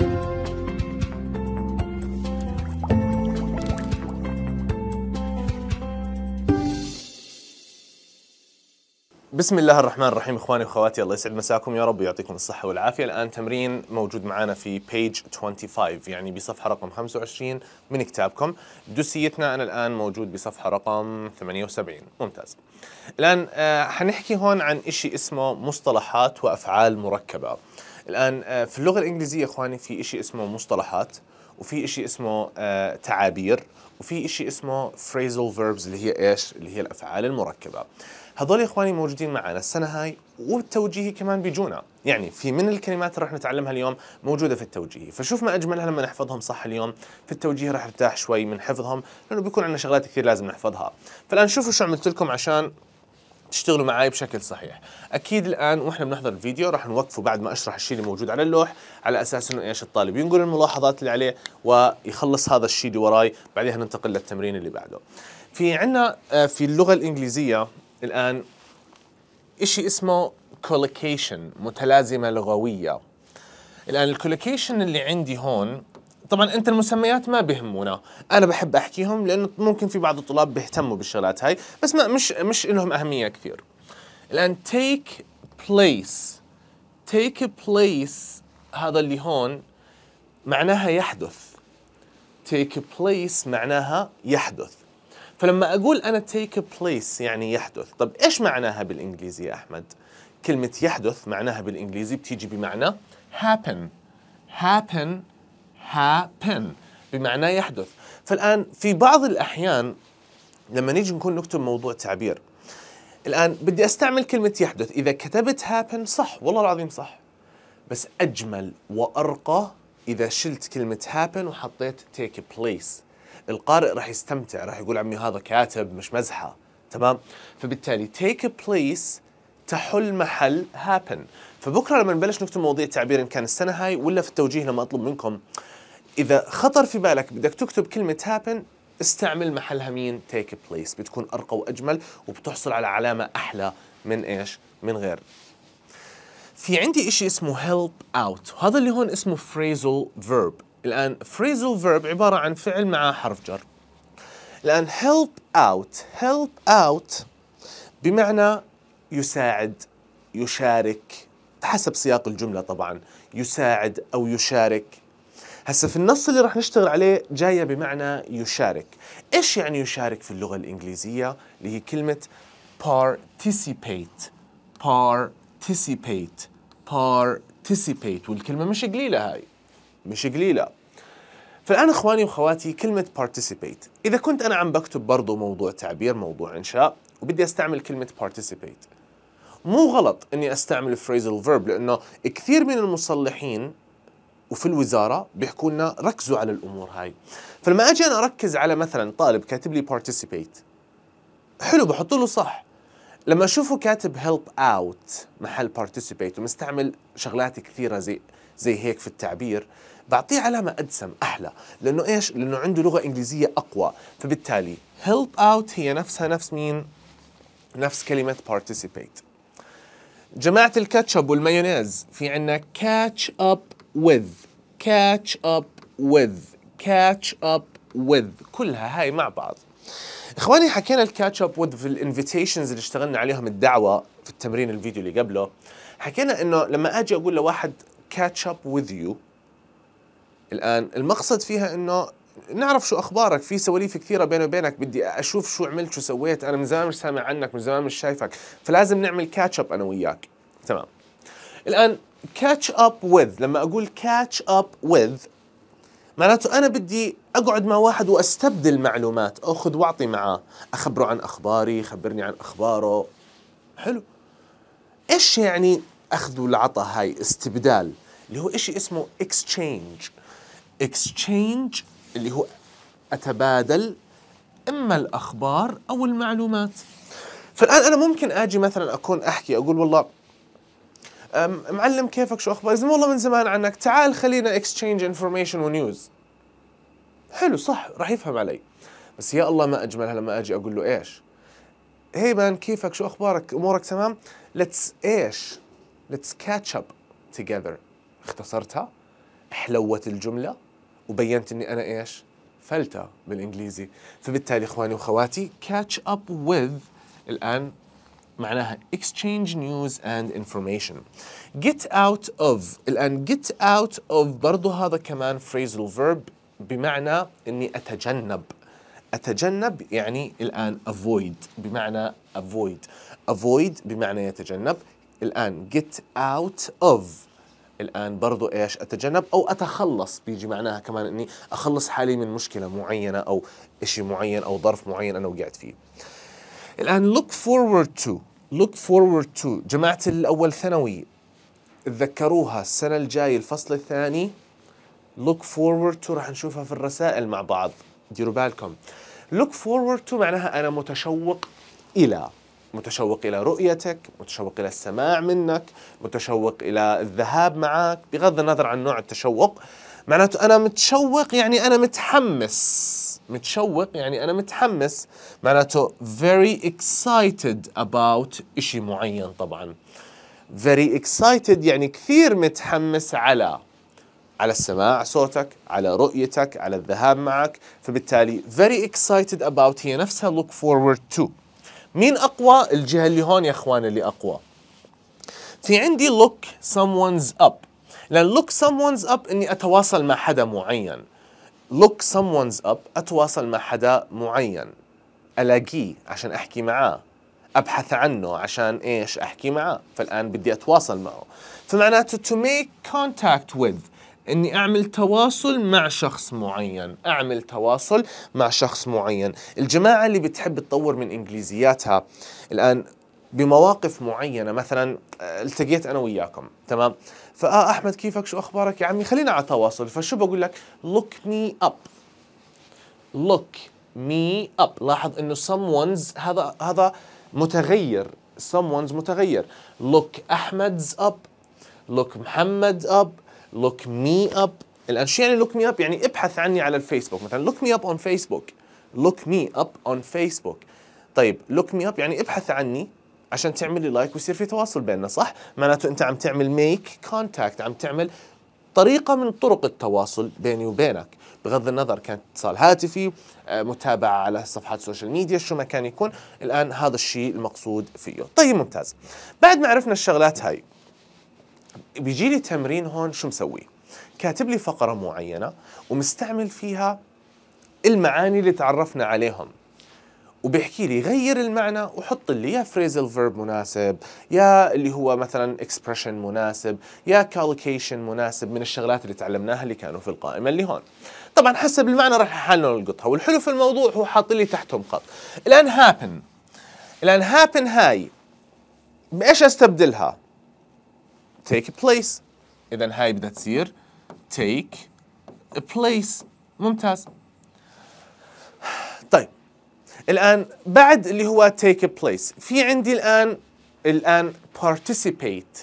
بسم الله الرحمن الرحيم اخواني واخواتي الله يسعد مساكم يا رب ويعطيكم الصحه والعافيه الان تمرين موجود معنا في بيج 25 يعني بصفحه رقم 25 من كتابكم دوسيتنا انا الان موجود بصفحه رقم 78 ممتاز الان آه حنحكي هون عن شيء اسمه مصطلحات وافعال مركبه الآن آه، في اللغة الإنجليزية إخواني في شيء اسمه مصطلحات وفي شيء اسمه آه، تعابير وفي شيء اسمه phrasal verbs اللي هي ايش؟ اللي هي الافعال المركبه. هذول اخواني موجودين معنا السنه هاي والتوجيهي كمان بيجونا، يعني في من الكلمات اللي راح نتعلمها اليوم موجوده في التوجيهي، فشوف ما اجملها لما نحفظهم صح اليوم، في التوجيهي راح نرتاح شوي من حفظهم لانه بيكون عندنا شغلات كثير لازم نحفظها. فالان شوفوا شو عملت لكم عشان تشتغلوا معي بشكل صحيح اكيد الان واحنا بنحضر الفيديو راح نوقفه بعد ما اشرح الشيء اللي موجود على اللوح على اساس انه ايش الطالب ينقل الملاحظات اللي عليه ويخلص هذا الشيء اللي وراي بعدها ننتقل للتمرين اللي بعده في عندنا آه، في اللغه الانجليزيه الان شيء اسمه collocation متلازمه لغويه الان الكولوكيشن اللي عندي هون طبعا انت المسميات ما بيهمونا انا بحب احكيهم لانه ممكن في بعض الطلاب بيهتموا بالشغلات هاي بس ما مش مش لهم اهميه كثير الان take place take place هذا اللي هون معناها يحدث take place معناها يحدث فلما اقول انا take place يعني يحدث طب ايش معناها بالانجليزي يا احمد كلمه يحدث معناها بالانجليزي بتيجي بمعنى happen happen happen بمعنى يحدث فالآن في بعض الأحيان لما نيجي نكون نكتب موضوع تعبير الآن بدي أستعمل كلمة يحدث إذا كتبت happen صح والله العظيم صح بس أجمل وأرقى إذا شلت كلمة happen وحطيت take place القارئ راح يستمتع راح يقول عمي هذا كاتب مش مزحة تمام فبالتالي take place تحل محل happen فبكرة لما نبلش نكتب مواضيع تعبير إن كان السنة هاي ولا في التوجيه لما أطلب منكم اذا خطر في بالك بدك تكتب كلمه هابن استعمل محلها مين تيك بليس بتكون ارقى واجمل وبتحصل على علامه احلى من ايش من غير في عندي إشي اسمه help out وهذا اللي هون اسمه phrasal verb الآن phrasal verb عبارة عن فعل مع حرف جر الآن help out help out بمعنى يساعد يشارك حسب سياق الجملة طبعا يساعد أو يشارك هسا في النص اللي راح نشتغل عليه جايه بمعنى يشارك ايش يعني يشارك في اللغه الانجليزيه اللي هي كلمه participate participate participate والكلمه مش قليله هاي مش قليله فالآن إخواني واخواتي كلمة participate إذا كنت أنا عم بكتب برضو موضوع تعبير موضوع إنشاء وبدي أستعمل كلمة participate مو غلط أني أستعمل phrasal verb لأنه كثير من المصلحين وفي الوزاره بيحكوا لنا ركزوا على الامور هاي فلما اجي انا اركز على مثلا طالب كاتب لي بارتيسيبيت حلو بحط له صح لما اشوفه كاتب هيلب اوت محل بارتيسيبيت ومستعمل شغلات كثيره زي زي هيك في التعبير بعطيه علامه ادسم احلى لانه ايش لانه عنده لغه انجليزيه اقوى فبالتالي هيلب اوت هي نفسها نفس مين نفس كلمه participate جماعه الكاتشب والمايونيز في عندنا كاتش اب with catch up with catch up with كلها هاي مع بعض اخواني حكينا الكاتش اب وذ في الانفيتيشنز اللي اشتغلنا عليهم الدعوه في التمرين الفيديو اللي قبله حكينا انه لما اجي اقول لواحد كاتش اب وذ يو الان المقصد فيها انه نعرف شو اخبارك في سواليف كثيره بيني وبينك بدي اشوف شو عملت شو سويت انا من زمان مش سامع عنك من زمان مش شايفك فلازم نعمل كاتش اب انا وياك تمام الان كاتش اب وذ لما اقول كاتش اب وذ معناته انا بدي اقعد مع واحد واستبدل معلومات اخذ واعطي معاه اخبره عن اخباري خبرني عن اخباره حلو ايش يعني اخذ العطاء هاي استبدال اللي هو شيء اسمه اكسشينج اكسشينج اللي هو اتبادل اما الاخبار او المعلومات فالان انا ممكن اجي مثلا اكون احكي اقول والله معلم كيفك شو اخبارك زين والله من زمان عنك تعال خلينا اكسشينج انفورميشن ونيوز حلو صح راح يفهم علي بس يا الله ما اجملها لما اجي اقول له ايش هي مان كيفك شو اخبارك امورك تمام ليتس ايش ليتس كاتش اب توجذر اختصرتها حلوت الجمله وبينت اني انا ايش فلتة بالانجليزي فبالتالي اخواني واخواتي كاتش اب وذ الان معناها exchange news and information get out of الآن get out of برضو هذا كمان phrasal verb بمعنى أني أتجنب أتجنب يعني الآن avoid بمعنى avoid avoid بمعنى يتجنب الآن get out of الآن برضو إيش أتجنب أو أتخلص بيجي معناها كمان أني أخلص حالي من مشكلة معينة أو إشي معين أو ظرف معين أنا وقعت فيه الآن look forward to look forward to جماعة الأول ثانوي تذكروها السنة الجاية الفصل الثاني look forward to راح نشوفها في الرسائل مع بعض ديروا بالكم look forward to معناها أنا متشوق إلى متشوق إلى رؤيتك متشوق إلى السماع منك متشوق إلى الذهاب معك بغض النظر عن نوع التشوق معناته أنا متشوق يعني أنا متحمس متشوق يعني أنا متحمس معناته very excited about إشي معين طبعا very excited يعني كثير متحمس على على السماع صوتك على رؤيتك على الذهاب معك فبالتالي very excited about هي نفسها look forward to مين أقوى الجهة اللي هون يا أخوان اللي أقوى في عندي look someone's up لأن look someone's up إني أتواصل مع حدا معين look someone's up أتواصل مع حدا معين ألاقيه عشان أحكي معاه أبحث عنه عشان إيش أحكي معاه فالآن بدي أتواصل معه فمعناته to make contact with اني اعمل تواصل مع شخص معين اعمل تواصل مع شخص معين الجماعه اللي بتحب تطور من انجليزياتها الان بمواقف معينه مثلا آه، التقيت انا وياكم تمام فاه احمد كيفك شو اخبارك يا عمي خلينا على تواصل فشو بقول لك لوك مي اب لوك مي اب لاحظ انه someone's هذا هذا متغير someone's متغير لوك احمد's اب لوك محمد اب لوك مي اب الان شو يعني لوك مي اب يعني ابحث عني على الفيسبوك مثلا لوك مي اب اون فيسبوك لوك مي اب اون فيسبوك طيب لوك مي اب يعني ابحث عني عشان تعمل لي لايك ويصير في تواصل بيننا صح؟ معناته انت عم تعمل ميك كونتاكت عم تعمل طريقه من طرق التواصل بيني وبينك بغض النظر كان اتصال هاتفي آه، متابعه على صفحات السوشيال ميديا شو ما كان يكون الان هذا الشيء المقصود فيه طيب ممتاز بعد ما عرفنا الشغلات هاي بيجي لي تمرين هون شو مسوي كاتب لي فقره معينه ومستعمل فيها المعاني اللي تعرفنا عليهم وبيحكي لي غير المعنى وحط لي يا فريزل فيرب مناسب يا اللي هو مثلا اكسبريشن مناسب يا كالكيشن مناسب من الشغلات اللي تعلمناها اللي كانوا في القائمه اللي هون طبعا حسب المعنى راح حالنا نلقطها والحلو في الموضوع هو حاط لي تحتهم خط الان هابن الان هابن هاي بايش استبدلها تيك بليس اذا هاي بدها تصير تيك بليس ممتاز الآن بعد اللي هو take place في عندي الآن الآن participate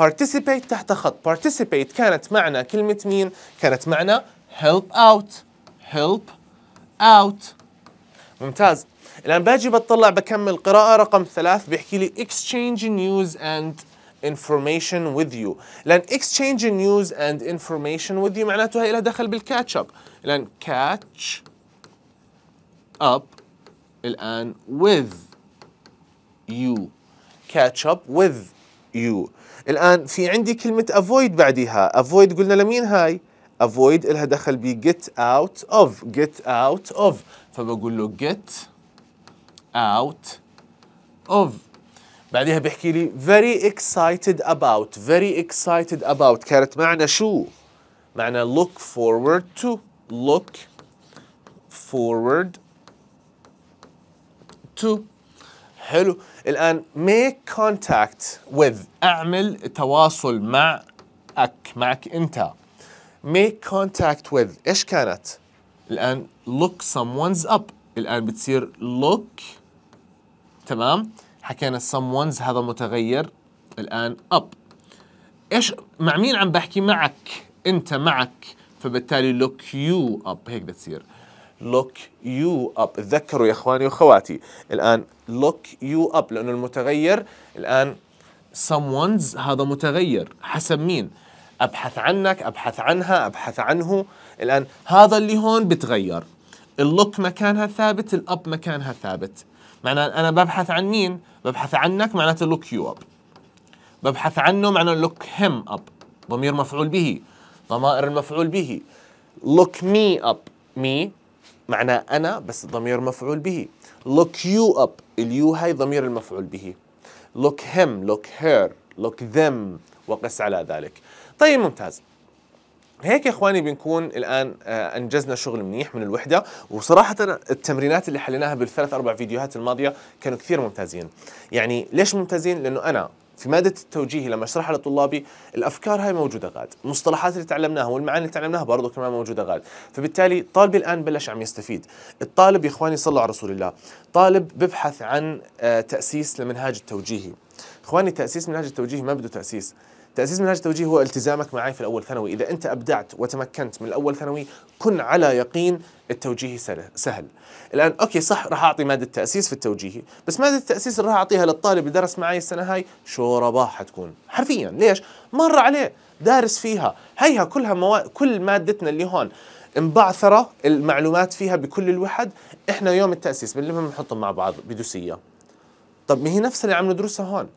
participate تحت خط participate كانت معنى كلمة مين؟ كانت معنى help out help out ممتاز الآن باجي بطلع بكمل قراءة رقم ثلاث بيحكي لي exchange news and information with you لأن exchange news and information with you معناته هي لها دخل بالكاتش اب لأن catch up الآن with you catch up with you الآن في عندي كلمة avoid بعدها avoid قلنا لمين هاي avoid إلها دخل ب get out of get out of فبقول له get out of بعدها بيحكي لي very excited about very excited about كانت معنى شو معنى look forward to look forward تو حلو الآن make contact with أعمل تواصل معك معك أنت make contact with إيش كانت؟ الآن look someone's up الآن بتصير look تمام حكينا someone's هذا متغير الآن up إيش مع مين عم بحكي معك أنت معك فبالتالي look you up هيك بتصير لوك يو اب تذكروا يا اخواني واخواتي الان لوك يو اب لانه المتغير الان someone's هذا متغير حسب مين ابحث عنك ابحث عنها ابحث عنه الان هذا اللي هون بتغير اللوك مكانها ثابت الاب مكانها ثابت معناه انا ببحث عن مين ببحث عنك معناته لوك يو اب ببحث عنه معناه لوك هيم اب ضمير مفعول به ضمائر المفعول به لوك مي اب مي معناه أنا بس ضمير مفعول به look you up اليو هاي ضمير المفعول به look him look her look them وقس على ذلك طيب ممتاز هيك يا اخواني بنكون الان آه، انجزنا شغل منيح من الوحده وصراحه التمرينات اللي حليناها بالثلاث اربع فيديوهات الماضيه كانوا كثير ممتازين يعني ليش ممتازين لانه انا في ماده التوجيهي لما اشرحها لطلابي الافكار هاي موجوده غاد المصطلحات اللي تعلمناها والمعاني اللي تعلمناها برضه كمان موجوده غاد فبالتالي طالبي الان بلش عم يستفيد الطالب يا اخواني صلوا على رسول الله طالب ببحث عن آه، تاسيس لمنهاج التوجيهي اخواني تاسيس منهاج التوجيهي ما بده تاسيس تأسيس منهج التوجيه هو التزامك معي في الأول ثانوي إذا أنت أبدعت وتمكنت من الأول ثانوي كن على يقين التوجيهي سهل الآن أوكي صح راح أعطي مادة تأسيس في التوجيهي بس مادة التأسيس اللي راح أعطيها للطالب اللي درس معي السنة هاي شوربة حتكون حرفيا ليش؟ مر عليه دارس فيها هيها كلها موا... كل مادتنا اللي هون مبعثرة المعلومات فيها بكل الوحد احنا يوم التأسيس بنلمهم بنحطهم مع بعض بدوسية طب ما هي نفس اللي عم ندرسها هون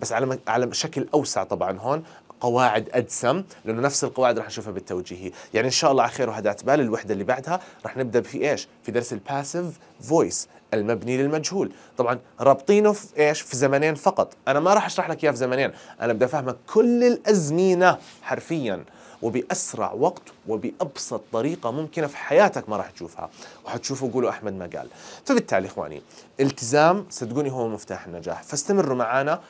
بس على على شكل اوسع طبعا هون قواعد ادسم لانه نفس القواعد رح نشوفها بالتوجيهي يعني ان شاء الله على خير وهدات بال الوحده اللي بعدها رح نبدا في ايش في درس الباسيف فويس المبني للمجهول طبعا رابطينه في ايش في زمنين فقط انا ما راح اشرح لك اياه في زمنين انا بدي افهمك كل الازمنه حرفيا وباسرع وقت وبابسط طريقه ممكنه في حياتك ما راح تشوفها وحتشوفوا قولوا احمد ما قال فبالتالي اخواني التزام صدقوني هو مفتاح النجاح فاستمروا معنا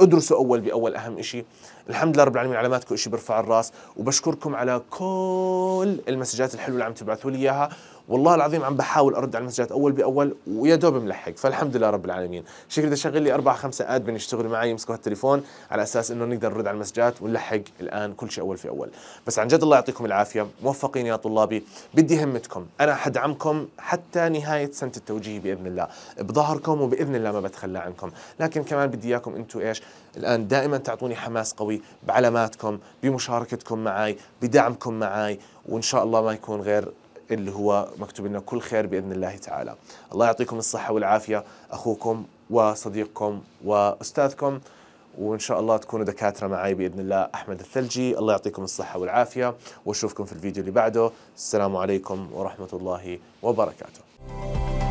ادرسوا اول باول اهم شيء الحمد لله رب العالمين علاماتكم شيء برفع الراس وبشكركم على كل المسجات الحلوه اللي عم تبعثوا لي اياها والله العظيم عم بحاول ارد على المسجات اول باول ويا دوب ملحق فالحمد لله رب العالمين شكلي بدي اشغل لي اربع خمسه ادمن يشتغلوا معي يمسكوا هالتليفون على اساس انه نقدر نرد على المسجات ونلحق الان كل شيء اول في اول بس عن جد الله يعطيكم العافيه موفقين يا طلابي بدي همتكم انا حدعمكم حتى نهايه سنه التوجيه باذن الله بظهركم وباذن الله ما بتخلى عنكم لكن كمان بدي اياكم انتم ايش الان دائما تعطوني حماس قوي بعلاماتكم بمشاركتكم معي بدعمكم معي وان شاء الله ما يكون غير اللي هو مكتوب لنا كل خير باذن الله تعالى. الله يعطيكم الصحه والعافيه اخوكم وصديقكم واستاذكم وان شاء الله تكونوا دكاتره معي باذن الله احمد الثلجي، الله يعطيكم الصحه والعافيه واشوفكم في الفيديو اللي بعده، السلام عليكم ورحمه الله وبركاته.